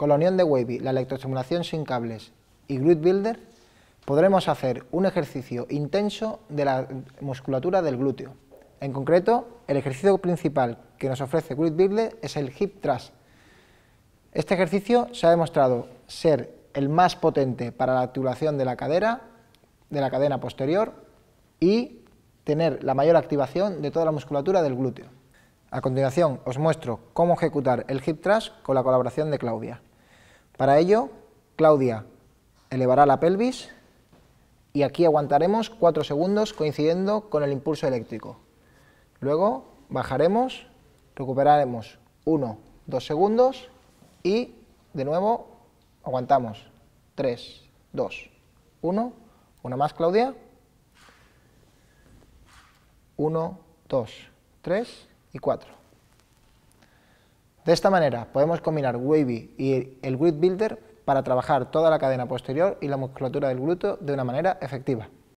Con la unión de Wavy, la electroestimulación sin cables y Grid Builder, podremos hacer un ejercicio intenso de la musculatura del glúteo. En concreto, el ejercicio principal que nos ofrece Grid Builder es el Hip Thrust. Este ejercicio se ha demostrado ser el más potente para la activación de la cadera, de la cadena posterior y tener la mayor activación de toda la musculatura del glúteo. A continuación os muestro cómo ejecutar el hip thrust con la colaboración de Claudia. Para ello, Claudia elevará la pelvis y aquí aguantaremos 4 segundos coincidiendo con el impulso eléctrico. Luego bajaremos, recuperaremos 1, 2 segundos y de nuevo aguantamos 3, 2, 1, una más Claudia, 1, 2, 3 y 4. De esta manera podemos combinar Wavy y el Grid Builder para trabajar toda la cadena posterior y la musculatura del glúteo de una manera efectiva.